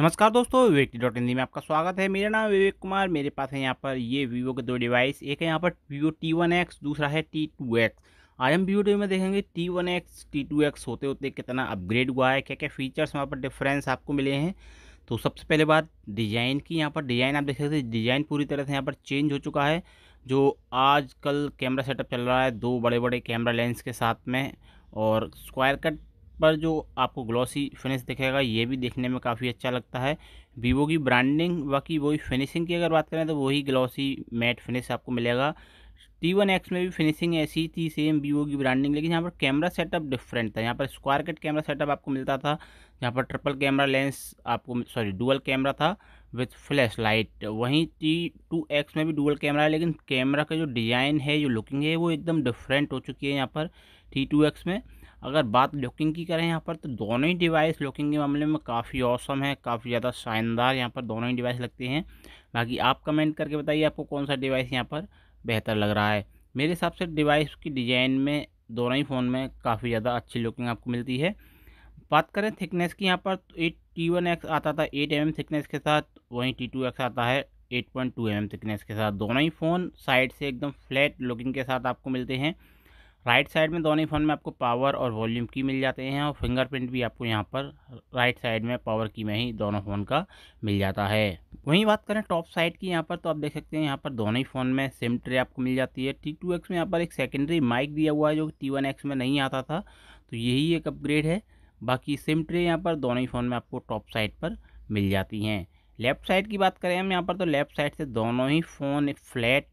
नमस्कार दोस्तों विवेक डॉट हिंदी में आपका स्वागत है मेरा नाम विवेक कुमार मेरे पास है यहाँ पर ये वीवो के दो डिवाइस एक है यहाँ पर वीवो टी वन एक्स दूसरा है टी टू एक्स आज हम टी में देखेंगे T one X T two X होते होते कितना अपग्रेड हुआ है क्या क्या फीचर्स वहाँ पर डिफरेंस आपको मिले हैं तो सबसे पहले बात डिज़ाइन की यहाँ पर डिज़ाइन आप देख सकते हैं डिज़ाइन पूरी तरह से यहाँ पर चेंज हो चुका है जो आजकल कैमरा सेटअप चल रहा है दो बड़े बड़े कैमरा लेंस के साथ में और स्क्वायर कट पर जो आपको ग्लॉसी फिनिश दिखेगा ये भी देखने में काफ़ी अच्छा लगता है वीवो की ब्रांडिंग बाकी वही फिनिशिंग की अगर बात करें तो वही ग्लॉसी मैट फिनिश आपको मिलेगा टी वन एक्स में भी फिनिशिंग ऐसी थी सेम वीवो की ब्रांडिंग लेकिन यहाँ पर कैमरा सेटअप डिफरेंट था यहाँ पर स्क्वायर कट कैमरा सेटअप आपको मिलता था यहाँ पर ट्रिपल कैमरा लेंस आपको सॉरी डुअल कैमरा था विथ फ्लैश लाइट वहीं टी टू एक्स में भी डुअल कैमरा है लेकिन कैमरा का जो डिज़ाइन है जो लुकिंग है वो एकदम डिफरेंट हो चुकी है यहाँ पर टी टू एक्स में अगर बात लुकिंग की करें यहाँ पर तो दोनों ही डिवाइस लुकिंग के मामले में काफ़ी औसम है काफ़ी ज़्यादा शानदार यहाँ पर दोनों ही डिवाइस लगते हैं बाकी आप कमेंट करके बताइए आपको कौन सा डिवाइस यहाँ पर बेहतर लग रहा है मेरे हिसाब से डिवाइस की डिज़ाइन में दोनों ही फ़ोन में काफ़ी ज़्यादा अच्छी लुकिंग आपको मिलती है बात करें थिकनेस की यहाँ पर तो एट टी वन एक्स आता था एट एम थिकनेस के साथ वहीं टी टू एक्स आता है eight point two M thickness के साथ दोनों ही फ़ोन साइड से एकदम फ्लैट लुकिंग के साथ आपको मिलते हैं राइट साइड में दोनों फ़ोन में आपको पावर और वॉल्यूम की मिल जाते हैं और फिंगरप्रिंट भी आपको यहाँ पर राइट साइड में पावर की में ही दोनों फ़ोन का मिल जाता है वहीं बात करें टॉप साइड की यहाँ पर तो आप देख सकते हैं यहाँ पर दोनों ही फ़ोन में सिम ट्रे आपको मिल जाती है टी टू एक्स में यहाँ पर एक सेकेंडरी माइक दिया हुआ है जो टी वन एक्स में नहीं आता था तो यही एक अपग्रेड है बाकी सिम ट्रे यहाँ पर दोनों ही फ़ोन में आपको टॉप साइड पर मिल जाती हैं लेफ़्ट साइड की बात करें हम यहाँ पर तो लेफ़्ट साइड से दोनों ही फ़ोन फ्लैट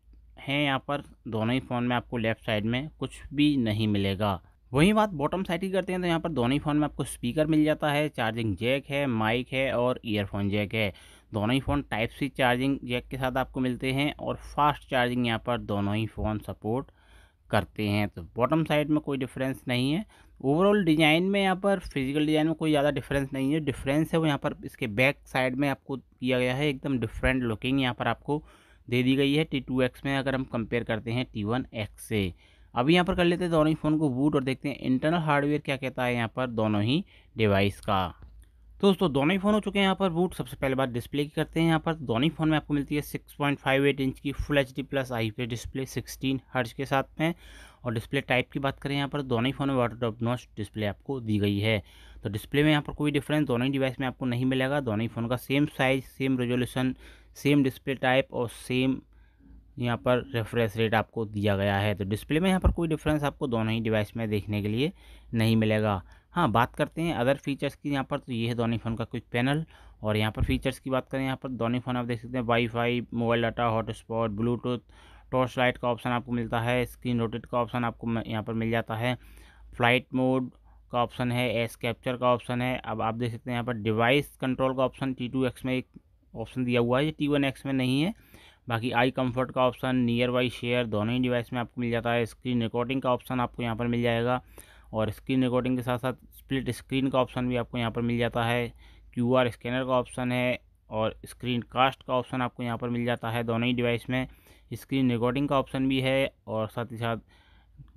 हैं यहाँ पर दोनों ही फ़ोन में आपको लेफ़्ट साइड में कुछ भी नहीं मिलेगा वही बात बॉटम साइड की करते हैं तो यहाँ पर दोनों ही फ़ोन में आपको स्पीकर मिल जाता है चार्जिंग जैक है माइक है और ईयरफोन जैक है दोनों ही phone type C charging jack के साथ आपको मिलते हैं और फास्ट चार्जिंग यहाँ पर दोनों ही फ़ोन सपोर्ट करते हैं तो बॉटम साइड में कोई डिफरेंस नहीं है ओवरऑल डिज़ाइन में यहाँ पर फिजिकल डिज़ाइन में कोई ज़्यादा डिफरेंस नहीं है डिफरेंस है वो यहाँ पर इसके बैक साइड में आपको दिया गया है एकदम डिफरेंट लुकिंग यहाँ पर आपको दे दी गई है टी टू एक्स में अगर हम कंपेयर करते हैं टी वन एक्स से अभी यहाँ पर कर लेते हैं दोनों ही फ़ोन को बूट और देखते हैं इंटरनल हार्डवेयर क्या कहता है यहाँ पर दोनों ही डिवाइस का तो दोस्तों दोनों ही फ़ोन हो चुके हैं यहाँ पर बूट सबसे पहले बात डिस्प्ले की करते हैं यहाँ पर दोनों ही फ़ोन में आपको मिलती है 6.58 इंच की full H D plus I P display 16 hertz के साथ में और डिस्प्ले टाइप की बात करें यहाँ पर दोनों ही फ़ोन में वाटर ड्रॉप नॉच डिस्प्ले आपको दी गई है तो डिस्प्ले में यहाँ पर कोई डिफरेंस दोनों ही डिवाइस में आपको नहीं मिलेगा दोनों ही फ़ोन का same size same resolution same display type और सेम यहाँ पर रेफ्रेश रेट आपको दिया गया है तो डिस्प्ले में यहाँ पर कोई डिफरेंस आपको दोनों ही डिवाइस में देखने के लिए नहीं मिलेगा हाँ बात करते हैं अदर फीचर्स की यहाँ पर तो ये है दोनी फ़ोन का क्विक पैनल और यहाँ पर फीचर्स की बात करें यहाँ पर दोनी फ़ोन आप देख सकते हैं wifi mobile data hotspot Bluetooth torch light का ऑप्शन आपको मिलता है स्क्रीन रोटेट का ऑप्शन आपको यहाँ पर मिल जाता है फ्लाइट मोड का ऑप्शन है एस कैप्चर का ऑप्शन है अब आप देख सकते हैं यहाँ पर डिवाइस कंट्रोल का ऑप्शन टी टू एक्स में एक ऑप्शन दिया हुआ है ये टी वन एक्स में नहीं है बाकी आई कंफर्ट का ऑप्शन नियर बाई शेयर दोनों ही डिवाइस में आपको मिल जाता है स्क्रीन रिकॉर्डिंग का ऑप्शन आपको यहाँ पर मिल जाएगा और स्क्रीन रिकॉर्डिंग के साथ साथ स्प्लिट स्क्रीन का ऑप्शन भी आपको यहाँ पर मिल जाता है क्यू आर स्कैनर का ऑप्शन है और स्क्रीन कास्ट का ऑप्शन आपको यहाँ पर मिल जाता है दोनों ही डिवाइस में स्क्रीन रिकॉर्डिंग का ऑप्शन भी है और साथ ही साथ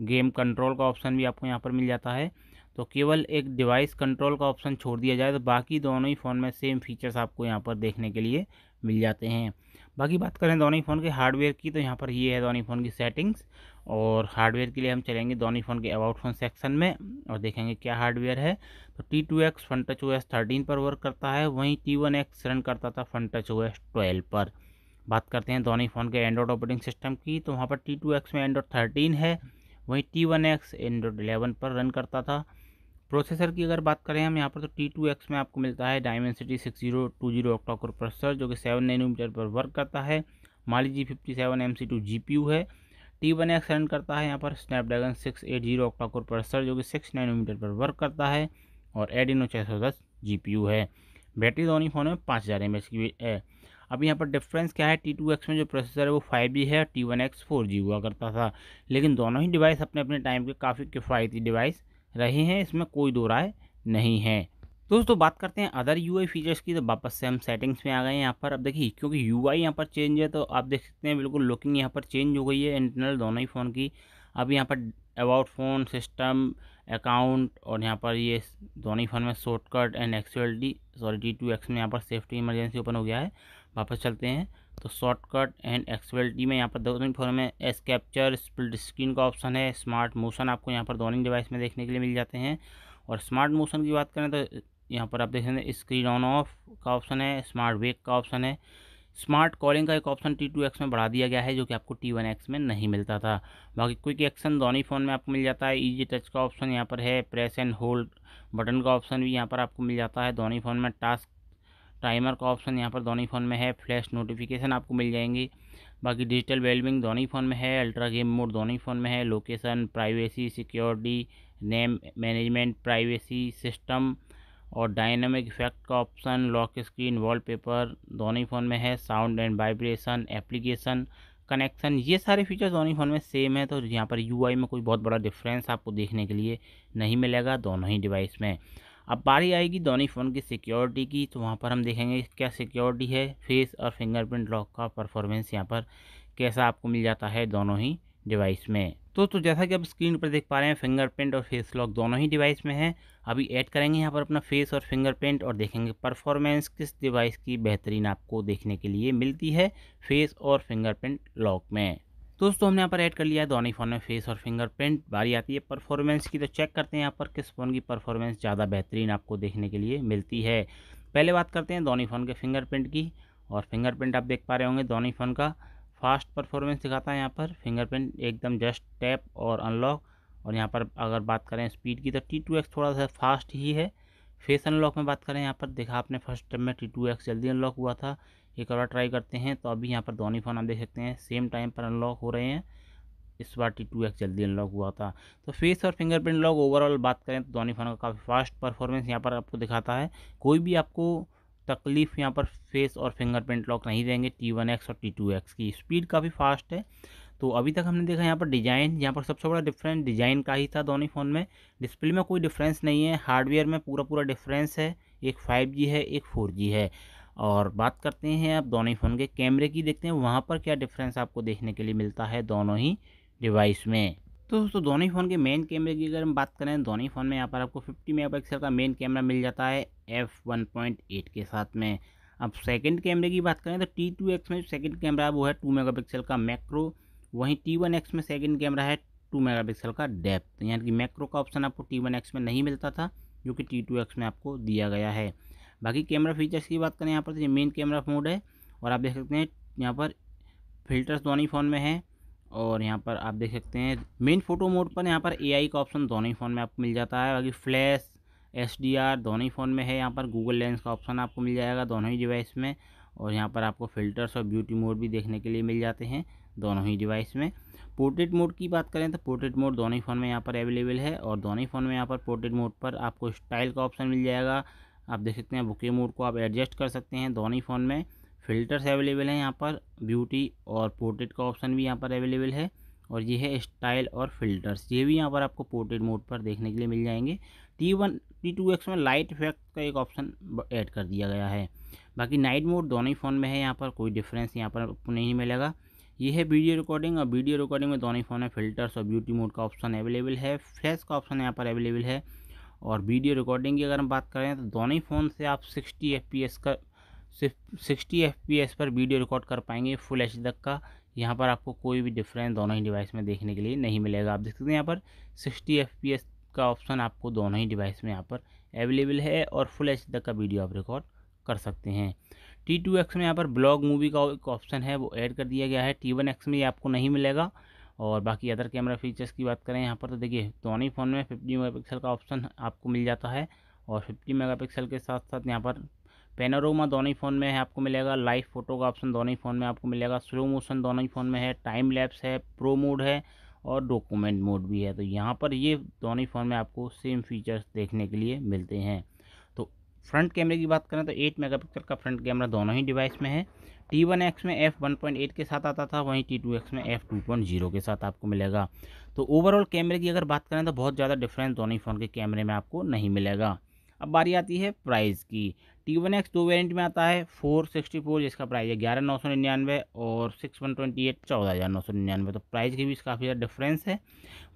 गेम कंट्रोल का ऑप्शन भी आपको यहाँ पर मिल जाता है तो केवल एक डिवाइस कंट्रोल का ऑप्शन छोड़ दिया जाए तो बाकी दोनों ही फ़ोन में सेम फीचर्स आपको यहाँ पर देखने के लिए मिल जाते हैं बाकी बात करें दोनों ही फ़ोन के हार्डवेयर की तो यहाँ पर ये है दोनों फ़ोन की सेटिंग्स और हार्डवेयर के लिए हम चलेंगे दोनों फ़ोन के अबाउट फ़ोन सेक्शन में और देखेंगे क्या हार्डवेयर है तो T two X Funtouch O S thirteen पर वर्क करता है वहीं टी वन एक्स रन करता था Funtouch O S twelve पर बात करते हैं दोनों फ़ोन के एंड्रॉयड ऑपरेटिंग सिस्टम की तो वहाँ पर टी टू एक्स में एंड्रॉयड थर्टीन है वहीं T one X Android eleven पर रन करता था प्रोसेसर की अगर बात करें हम यहाँ पर तो टी टू एक्स में आपको मिलता है Dimensity six zero two zero octacore processor जो कि सेवन नैनोमीटर पर वर्क करता है Mali G fifty seven M C two G P U है टी वन एक्स रन करता है यहाँ पर Snapdragon six eight zero octacore processor जो कि सिक्स नैनोमीटर पर वर्क करता है और एडिनो छः सौ दस जी पी यू है बैटरी दोनों फ़ोन में पाँच हज़ार एम एच की है अब यहाँ पर डिफरेंस क्या है टी टू एक्स में जो प्रोसेसर है वो फाइव जी है T one X four G हुआ करता था लेकिन दोनों ही डिवाइस अपने अपने टाइम के काफ़ी किफ़ायती डिवाइस रहे हैं इसमें कोई दो राय नहीं है दोस्तों बात करते हैं अदर यू फीचर्स की तो वापस से हम सेटिंग्स में आ गए हैं यहाँ पर अब देखिए क्योंकि यू आई यहाँ पर चेंज है तो आप देख सकते हैं बिल्कुल लुकिंग यहाँ पर चेंज हो गई है इंटरनल दोनों ही फ़ोन की अब यहाँ पर अबाउट फ़ोन सिस्टम अकाउंट और यहाँ पर ये दोनों ही फ़ोन में शॉर्टकट एंड एक्सुअल सॉरी डी टू एक्स में यहाँ पर सेफ्टी इमरजेंसी ओपन हो गया है वापस चलते हैं तो शॉर्टकट एंड एक्सपेलिटी में यहाँ पर दोनों फोन में एस कैप्चर स्प्लिट स्क्रीन का ऑप्शन है स्मार्ट मोशन आपको यहाँ पर दोनों डिवाइस में देखने के लिए मिल जाते हैं और स्मार्ट मोशन की बात करें तो यहाँ पर आप देख सकते हैं स्क्रीन ऑन ऑफ का ऑप्शन है स्मार्ट वेक का ऑप्शन है स्मार्ट कॉलिंग का एक ऑप्शन टी टू एक्स में बढ़ा दिया गया है जो कि आपको टी वन एक्स में नहीं मिलता था बाकी क्विक एक्शन दोनों फ़ोन में आपको मिल जाता है ईजी टच का ऑप्शन यहाँ पर है प्रेस एंड होल्ड बटन का ऑप्शन भी यहाँ पर आपको मिल जाता है दोनों फ़ोन में टास्क टाइमर का ऑप्शन यहाँ पर दोनों ही फ़ोन में है फ्लैश नोटिफिकेशन आपको मिल जाएंगी बाकी डिजिटल वेलबिंग दोनों ही फ़ोन में है अल्ट्रा गेम मोड दोनों ही फ़ोन में है location privacy security name management privacy system और डायनामिक इफेक्ट का ऑप्शन लॉक स्क्रीन वॉलपेपर दोनों ही फ़ोन में है sound and vibration application connection ये सारे फीचर्स दोनों ही फ़ोन में सेम है तो यहाँ पर यूआई में कोई बहुत बड़ा डिफरेंस आपको देखने के लिए नहीं मिलेगा दोनों ही डिवाइस में अब बारी आएगी दोनों फ़ोन की सिक्योरिटी की तो वहाँ पर हम देखेंगे क्या सिक्योरिटी है फेस और फिंगरप्रिंट लॉक का परफॉर्मेंस यहाँ पर कैसा आपको मिल जाता है दोनों ही डिवाइस में तो तो जैसा कि आप स्क्रीन पर देख पा रहे हैं फिंगरप्रिंट और फेस लॉक दोनों ही डिवाइस में हैं अभी ऐड करेंगे यहाँ पर अपना फेस और फिंगरप्रिंट और देखेंगे परफॉर्मेंस किस डिवाइस की बेहतरीन आपको देखने के लिए मिलती है फेस और फिंगरप्रिंट लॉक में दोस्तों हमने यहाँ पर ऐड कर लिया है दोनों फ़ोन में फेस और फिंगरप्रिंट बारी आती है परफॉर्मेंस की तो चेक करते हैं यहाँ पर किस फ़ोन की परफॉर्मेंस ज़्यादा बेहतरीन आपको देखने के लिए मिलती है पहले बात करते हैं दोनों फ़ोन के फिंगरप्रिंट की और फिंगरप्रिंट आप देख पा रहे होंगे दोनों फ़ोन का फास्ट परफॉर्मेंस दिखाता है यहाँ पर फिंगरप्रिंट एकदम जस्ट टैप और अनलॉक और यहाँ पर अगर बात करें स्पीड की तो टी टू एक्स थोड़ा सा फास्ट ही है फेस अनलॉक में बात करें यहाँ पर देखा आपने फर्स्ट टाइम में टी टू एक्स जल्दी अनलॉक हुआ था एक और ट्राई करते हैं तो अभी यहाँ पर दोनों फ़ोन आप देख सकते हैं सेम टाइम पर अनलॉक हो रहे हैं इस बार टी टू एक्स जल्दी अनलॉक हुआ था तो फेस और फिंगरप्रिंट लॉक ओवरऑल बात करें तो दोनों फ़ोन का काफ़ी फास्ट परफॉर्मेंस यहाँ पर आपको दिखाता है कोई भी आपको तकलीफ़ यहाँ पर फेस और फिंगरप्रिंट लॉक नहीं देंगे टी वन एक्स और टी टू एक्स की स्पीड काफ़ी फास्ट है तो अभी तक हमने देखा यहाँ पर डिज़ाइन यहाँ पर सबसे बड़ा डिफरेंस डिज़ाइन का ही था दोनों फ़ोन में डिस्प्ले में कोई डिफरेंस नहीं है हार्डवेयर में पूरा पूरा डिफरेंस है एक फाइव जी है एक फोर जी है और बात करते हैं आप दोनों ही फ़ोन के कैमरे की देखते हैं वहाँ पर क्या डिफरेंस आपको देखने के लिए मिलता है दोनों ही डिवाइस में तो दोस्तों दोनों ही फ़ोन के मेन कैमरे की अगर हम बात करें दोनों ही फ़ोन में यहाँ पर आपको 50 मेगापिक्सल का मेन कैमरा मिल जाता है एफ़ वन पॉइंट एट के साथ में अब सेकंड कैमरे की बात करें तो टी टू एक्स में सेकंड कैमरा वो है टू पिक्सल का मैक्रो वहीं टी वन एक्स में सेकंड कैमरा है टू पिक्सल का डेप्थ यानी कि मैक्रो का ऑप्शन आपको टी वन एक्स में नहीं मिलता था जो कि टी टू एक्स में आपको दिया गया है बाकी कैमरा फीचर्स की बात करें यहाँ पर तो ये मेन कैमरा मोड है और आप देख सकते हैं यहाँ पर फिल्टर्स दोनों ही फ़ोन में है और यहाँ पर आप देख सकते हैं मेन फ़ोटो मोड पर यहाँ पर एआई का ऑप्शन दोनों ही फ़ोन में आपको मिल जाता है बाकी फ्लैश एस डी आर दोनों ही फ़ोन में है यहाँ पर गूगल लेंस का ऑप्शन आपको मिल जाएगा दोनों ही डिवाइस में और यहाँ पर आपको फ़िल्टर्स और ब्यूटी मोड भी देखने के लिए मिल जाते हैं दोनों ही डिवाइस में पोर्ट्रेट मोड की बात करें तो पोर्ट्रेट मोड दोनों ही फ़ोन में यहाँ पर अवेलेबल है और दोनों ही फ़ोन में यहाँ पर पोर्ट्रेट मोड पर आपको स्टाइल का ऑप्शन मिल जाएगा आप देख सकते हैं बुके मोड को आप एडजस्ट कर सकते हैं दोनों ही फ़ोन में फ़िल्टर्स अवेलेबल हैं यहाँ पर ब्यूटी और पोर्ट्रेट का ऑप्शन भी यहाँ पर अवेलेबल है और ये है स्टाइल और फिल्टर्स ये भी यहाँ पर आपको पोर्ट्रेट मोड पर देखने के लिए मिल जाएंगे T one T two X में लाइट इफेक्ट का एक ऑप्शन ऐड कर दिया गया है बाकी नाइट मोड दोनों ही फ़ोन में है यहाँ पर कोई डिफरेंस यहाँ पर आपको नहीं मिलेगा ये है वीडियो रिकॉर्डिंग और वीडियो रिकॉर्डिंग में दोनों ही फ़ोन में फ़िल्टर्स और ब्यूटी मोड का ऑप्शन अवेलेबल है फ्लैश का ऑप्शन यहाँ पर अवेलेबल है और वीडियो रिकॉर्डिंग की अगर हम बात करें तो दोनों ही फ़ोन से आप सिक्सटी एफ पी एस का सिर्फ सिक्सटी एफ पी एस पर वीडियो रिकॉर्ड कर पाएंगे फुल एच तक का यहाँ पर आपको कोई भी डिफरेंस दोनों ही डिवाइस में देखने के लिए नहीं मिलेगा आप देख सकते हैं यहाँ पर सिक्सटी एफ पी एस का ऑप्शन आपको दोनों ही डिवाइस में यहाँ पर अवेलेबल है और फुल एच तक का वीडियो आप रिकॉर्ड कर सकते हैं टी टू एक्स में यहाँ पर ब्लॉग मूवी का एक ऑप्शन है वो ऐड कर दिया गया है टी वन एक्स में ये आपको नहीं मिलेगा और बाकी अदर कैमरा फीचर्स की बात करें यहाँ पर तो देखिए दोनों फ़ोन में फिफ्टी मेगापिक्सल का ऑप्शन आपको मिल जाता है और फिफ्टी मेगापिक्सल के साथ साथ यहाँ पर पेनारोमा दोनों ही फ़ोन में है आपको मिलेगा लाइव फोटो का ऑप्शन दोनों ही फ़ोन में आपको मिलेगा स्लो मोशन दोनों ही फ़ोन में है टाइम लैप्स है प्रो मोड है और डॉक्यूमेंट मोड भी है तो यहाँ पर ये दोनों ही फ़ोन में आपको सेम फीचर्स देखने के लिए मिलते हैं फ्रंट कैमरे की बात करें तो 8 मेगापिक्सल का फ्रंट कैमरा दोनों ही डिवाइस में है टी वन एक्स में एफ़ वन पॉइंट एट के साथ आता था वहीं टी टू एक्स में एफ़ टू पॉइंट जीरो के साथ आपको मिलेगा तो ओवरऑल कैमरे की अगर बात करें तो बहुत ज़्यादा डिफरेंस दोनों ही फ़ोन के कैमरे में आपको नहीं मिलेगा अब बारी आती है प्राइस की टी वन एक्स दो वेरियंट में आता है फोर सिक्सटी फोर जिसका प्राइस है ग्यारह नौ सौ निन्यानवे और सिक्स वन ट्वेंटी एट चौदह हज़ार नौ सौ निन्यानवे तो प्राइस की भी काफ़ी ज़्यादा डिफरेंस है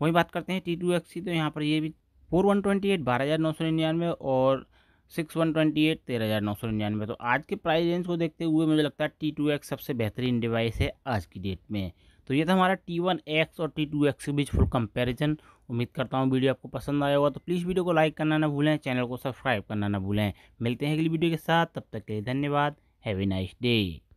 वहीं बात करते हैं टी टू एक्स की तो यहाँ पर ये भी फोर वन ट्वेंटी एट बारह हज़ार नौ सौ निन्यानवे और सिक्स वन ट्वेंटी एट तेरह हज़ार नौ सौ निन्यानवे तो आज के प्राइस रेंज को देखते हुए मुझे लगता है टी टू एक्स सबसे बेहतरीन डिवाइस है आज की डेट में तो ये था हमारा टी वन एक्स और टी टू एक्स के बीच फुल कंपैरिजन उम्मीद करता हूँ वीडियो आपको पसंद आया होगा तो प्लीज़ वीडियो को लाइक करना ना भूलें चैनल को सब्सक्राइब करना ना भूलें मिलते हैं अगली वीडियो के साथ तब तक के लिए धन्यवाद हैवी नाइस डे